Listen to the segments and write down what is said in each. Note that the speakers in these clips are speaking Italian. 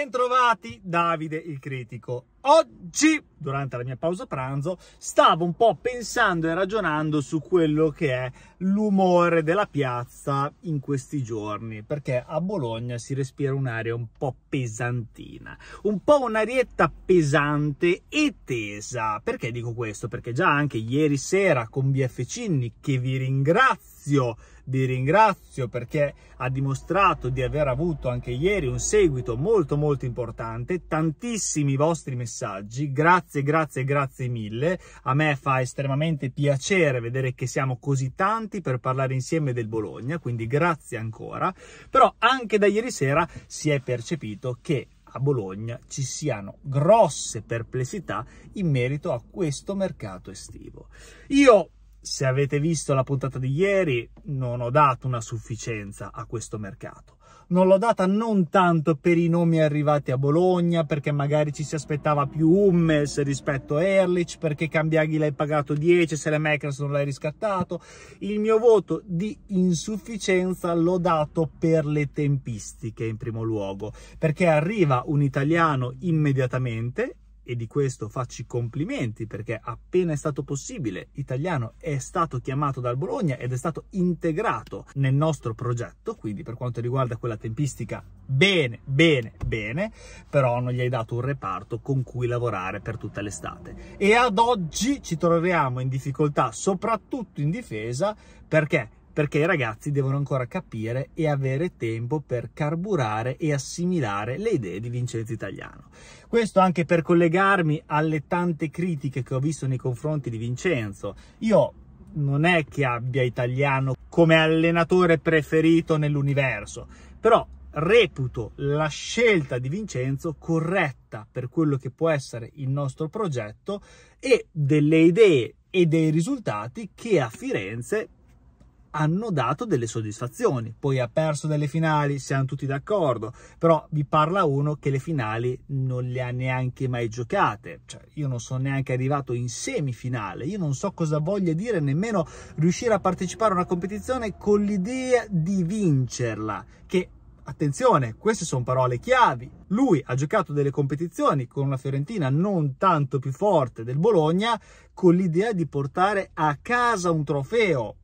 Bentrovati Davide il critico. Oggi, durante la mia pausa pranzo, stavo un po' pensando e ragionando su quello che è l'umore della piazza in questi giorni, perché a Bologna si respira un'aria un po' pesantina, un po' un'arietta pesante e tesa. Perché dico questo? Perché già anche ieri sera con BF Cinni, che vi ringrazio ringrazio, vi ringrazio perché ha dimostrato di aver avuto anche ieri un seguito molto molto importante, tantissimi vostri messaggi, grazie, grazie, grazie mille. A me fa estremamente piacere vedere che siamo così tanti per parlare insieme del Bologna, quindi grazie ancora. Però anche da ieri sera si è percepito che a Bologna ci siano grosse perplessità in merito a questo mercato estivo. Io se avete visto la puntata di ieri, non ho dato una sufficienza a questo mercato. Non l'ho data non tanto per i nomi arrivati a Bologna, perché magari ci si aspettava più Hummels rispetto a Erlich, perché Cambiaghi l'hai pagato 10, se le Makers non l'hai riscattato. Il mio voto di insufficienza l'ho dato per le tempistiche in primo luogo, perché arriva un italiano immediatamente e di questo faccio i complimenti perché appena è stato possibile Italiano è stato chiamato dal Bologna ed è stato integrato nel nostro progetto, quindi per quanto riguarda quella tempistica bene, bene, bene, però non gli hai dato un reparto con cui lavorare per tutta l'estate. E ad oggi ci troviamo in difficoltà, soprattutto in difesa, perché perché i ragazzi devono ancora capire e avere tempo per carburare e assimilare le idee di Vincenzo Italiano. Questo anche per collegarmi alle tante critiche che ho visto nei confronti di Vincenzo. Io non è che abbia Italiano come allenatore preferito nell'universo, però reputo la scelta di Vincenzo corretta per quello che può essere il nostro progetto e delle idee e dei risultati che a Firenze hanno dato delle soddisfazioni. Poi ha perso delle finali, siamo tutti d'accordo, però vi parla uno che le finali non le ha neanche mai giocate. Cioè, io non sono neanche arrivato in semifinale, io non so cosa voglia dire nemmeno riuscire a partecipare a una competizione con l'idea di vincerla, che Attenzione, queste sono parole chiavi. Lui ha giocato delle competizioni con una Fiorentina non tanto più forte del Bologna con l'idea di portare a casa un trofeo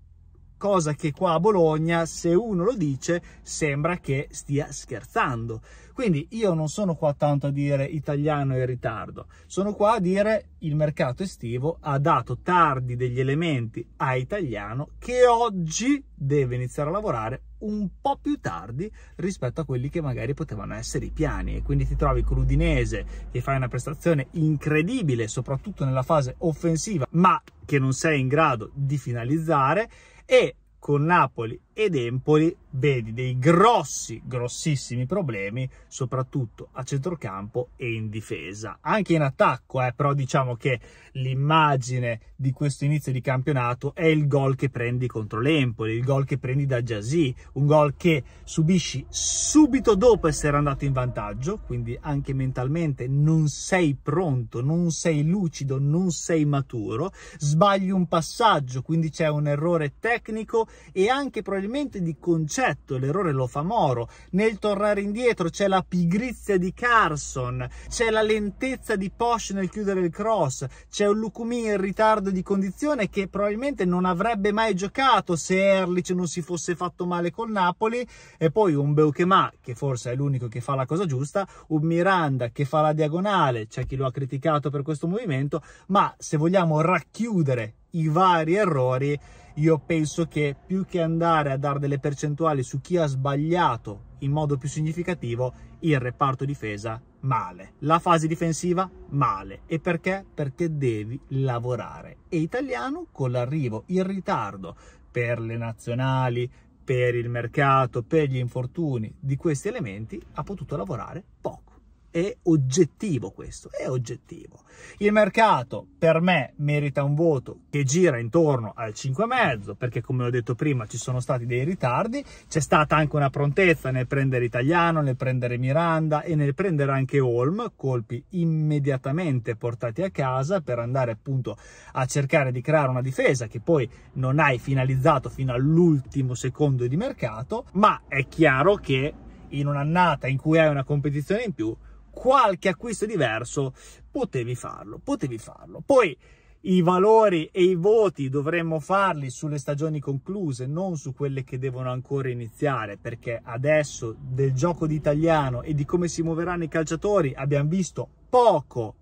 cosa che qua a Bologna, se uno lo dice, sembra che stia scherzando. Quindi io non sono qua tanto a dire italiano in ritardo, sono qua a dire il mercato estivo ha dato tardi degli elementi a italiano che oggi deve iniziare a lavorare un po' più tardi rispetto a quelli che magari potevano essere i piani e quindi ti trovi con l'Udinese che fai una prestazione incredibile soprattutto nella fase offensiva ma che non sei in grado di finalizzare e con Napoli ed Empoli vedi dei grossi, grossissimi problemi, soprattutto a centrocampo e in difesa. Anche in attacco, eh, però diciamo che l'immagine di questo inizio di campionato è il gol che prendi contro l'Empoli, il gol che prendi da Jazzy, un gol che subisci subito dopo essere andato in vantaggio, quindi anche mentalmente non sei pronto, non sei lucido, non sei maturo, sbagli un passaggio, quindi c'è un errore tecnico e anche probabilmente probabilmente di concetto, l'errore lo fa Moro, nel tornare indietro c'è la pigrizia di Carson, c'è la lentezza di Posch nel chiudere il cross, c'è un Lucumi in ritardo di condizione che probabilmente non avrebbe mai giocato se Erlich non si fosse fatto male col Napoli e poi un Beuchema che forse è l'unico che fa la cosa giusta, un Miranda che fa la diagonale, c'è chi lo ha criticato per questo movimento, ma se vogliamo racchiudere i vari errori, io penso che più che andare a dare delle percentuali su chi ha sbagliato in modo più significativo, il reparto difesa male, la fase difensiva male. E perché? Perché devi lavorare. E italiano con l'arrivo in ritardo per le nazionali, per il mercato, per gli infortuni di questi elementi, ha potuto lavorare poco è oggettivo questo, è oggettivo. Il mercato per me merita un voto che gira intorno al 5,5 perché come ho detto prima ci sono stati dei ritardi, c'è stata anche una prontezza nel prendere Italiano, nel prendere Miranda e nel prendere anche Holm, colpi immediatamente portati a casa per andare appunto a cercare di creare una difesa che poi non hai finalizzato fino all'ultimo secondo di mercato, ma è chiaro che in un'annata in cui hai una competizione in più qualche acquisto diverso, potevi farlo, potevi farlo. Poi i valori e i voti dovremmo farli sulle stagioni concluse, non su quelle che devono ancora iniziare, perché adesso del gioco di italiano e di come si muoveranno i calciatori abbiamo visto poco,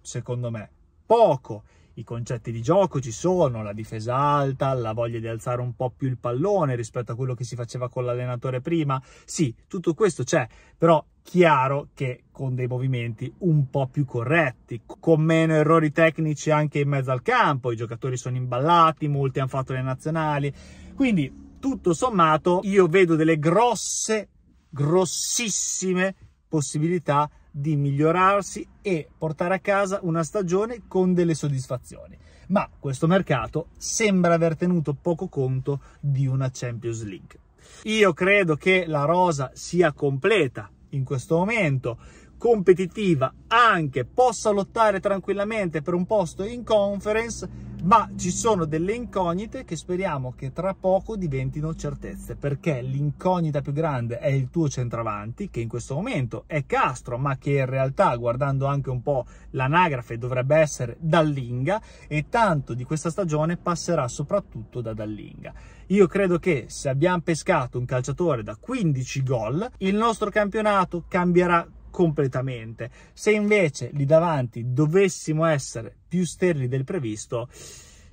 secondo me, poco. I concetti di gioco ci sono, la difesa alta, la voglia di alzare un po' più il pallone rispetto a quello che si faceva con l'allenatore prima. Sì, tutto questo c'è, però chiaro che con dei movimenti un po' più corretti, con meno errori tecnici anche in mezzo al campo, i giocatori sono imballati, molti hanno fatto le nazionali, quindi tutto sommato io vedo delle grosse, grossissime possibilità di migliorarsi e portare a casa una stagione con delle soddisfazioni. Ma questo mercato sembra aver tenuto poco conto di una Champions League. Io credo che la rosa sia completa in questo momento competitiva anche possa lottare tranquillamente per un posto in conference ma ci sono delle incognite che speriamo che tra poco diventino certezze, perché l'incognita più grande è il tuo centravanti, che in questo momento è Castro, ma che in realtà, guardando anche un po' l'anagrafe, dovrebbe essere Dallinga, e tanto di questa stagione passerà soprattutto da Dallinga. Io credo che se abbiamo pescato un calciatore da 15 gol, il nostro campionato cambierà completamente. Se invece lì davanti dovessimo essere più sterili del previsto,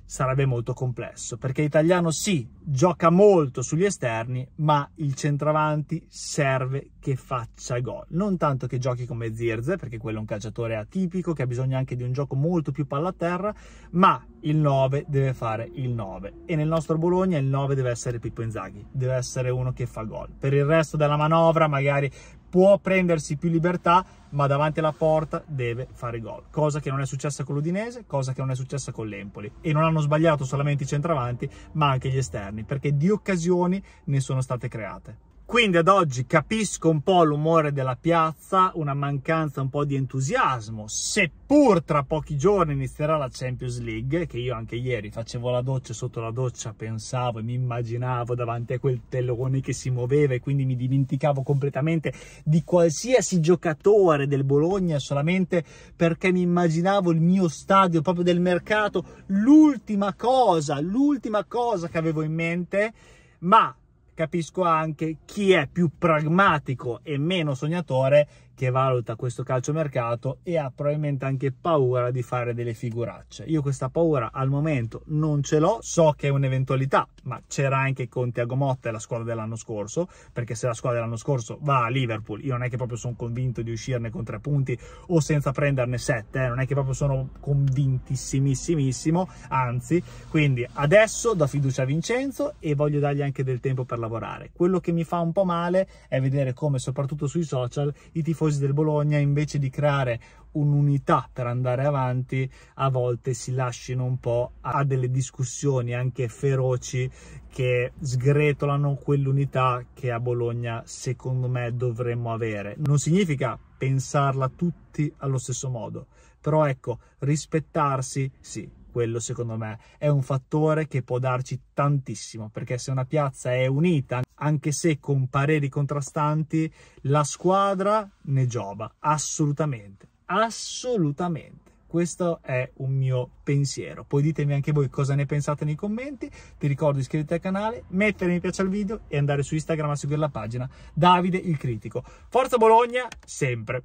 sarebbe molto complesso, perché l'italiano sì, gioca molto sugli esterni, ma il centravanti serve che faccia gol. Non tanto che giochi come Zirze, perché quello è un calciatore atipico, che ha bisogno anche di un gioco molto più palla a terra, ma il 9 deve fare il 9. E nel nostro Bologna il 9 deve essere Pippo Inzaghi, deve essere uno che fa gol. Per il resto della manovra magari può prendersi più libertà, ma davanti alla porta deve fare gol. Cosa che non è successa con l'Udinese, cosa che non è successa con l'Empoli. E non hanno sbagliato solamente i centravanti, ma anche gli esterni, perché di occasioni ne sono state create. Quindi ad oggi capisco un po' l'umore della piazza, una mancanza un po' di entusiasmo, seppur tra pochi giorni inizierà la Champions League, che io anche ieri facevo la doccia, sotto la doccia pensavo e mi immaginavo davanti a quel tellone che si muoveva e quindi mi dimenticavo completamente di qualsiasi giocatore del Bologna solamente perché mi immaginavo il mio stadio proprio del mercato, l'ultima cosa, l'ultima cosa che avevo in mente, ma capisco anche chi è più pragmatico e meno sognatore che valuta questo calciomercato e ha probabilmente anche paura di fare delle figuracce. Io questa paura al momento non ce l'ho, so che è un'eventualità, ma c'era anche con Tiago Motta e la squadra dell'anno scorso, perché se la squadra dell'anno scorso va a Liverpool, io non è che proprio sono convinto di uscirne con tre punti o senza prenderne sette, eh, non è che proprio sono convintissimissimissimo, anzi, quindi adesso do fiducia a Vincenzo e voglio dargli anche del tempo per lavorare. Quello che mi fa un po' male è vedere come soprattutto sui social i tifosi tifosi del Bologna invece di creare un'unità per andare avanti a volte si lasciano un po' a delle discussioni anche feroci che sgretolano quell'unità che a Bologna secondo me dovremmo avere. Non significa pensarla tutti allo stesso modo, però ecco, rispettarsi sì, quello secondo me è un fattore che può darci tantissimo, perché se una piazza è unita, anche se con pareri contrastanti, la squadra ne giova assolutamente, assolutamente. Questo è un mio pensiero. Poi ditemi anche voi cosa ne pensate nei commenti. Ti ricordo di iscriverti al canale, mettere mi piace al video e andare su Instagram a seguire la pagina Davide il Critico. Forza Bologna, sempre!